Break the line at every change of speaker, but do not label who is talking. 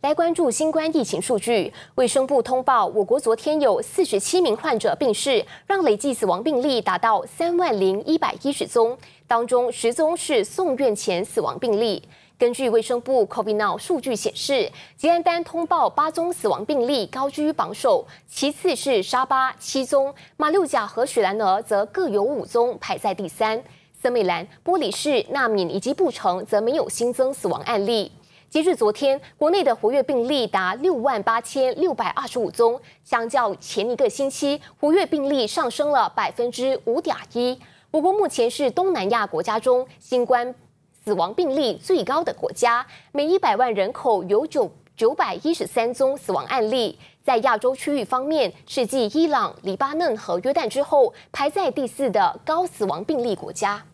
来关注新冠疫情数据。卫生部通报，我国昨天有四十七名患者病逝，让累计死亡病例达到三万零一百一十宗，当中十宗是送院前死亡病例。根据卫生部 COVID-19 数据显示，吉安丹通报八宗死亡病例高居榜首，其次是沙巴七宗，马六甲和雪兰莪则各有五宗排在第三。森美兰、玻里市、纳敏以及布城则没有新增死亡案例。截至昨天，国内的活跃病例达六万八千六百二十五宗，相较前一个星期，活跃病例上升了百分之五点一。我国目前是东南亚国家中新冠死亡病例最高的国家，每一百万人口有九九百一十三宗死亡案例，在亚洲区域方面是继伊朗、黎巴嫩和约旦之后排在第四的高死亡病例国家。